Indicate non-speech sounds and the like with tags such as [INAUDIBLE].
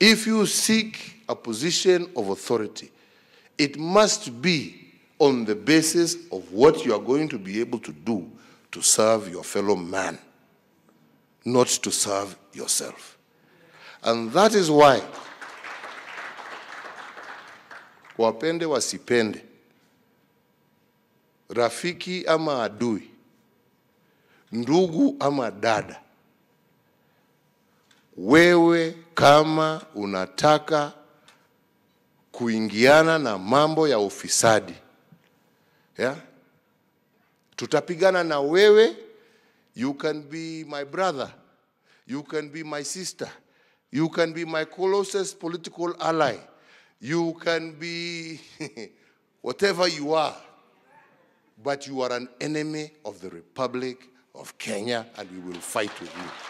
If you seek a position of authority, it must be on the basis of what you are going to be able to do to serve your fellow man, not to serve yourself. And that is why wapende wasipende, rafiki ama adui, ndugu ama dada, wewe kama unataka kuingiana na mambo ya ufisadi yeah? tutapigana na wewe you can be my brother you can be my sister you can be my closest political ally you can be [LAUGHS] whatever you are but you are an enemy of the republic of kenya and we will fight with you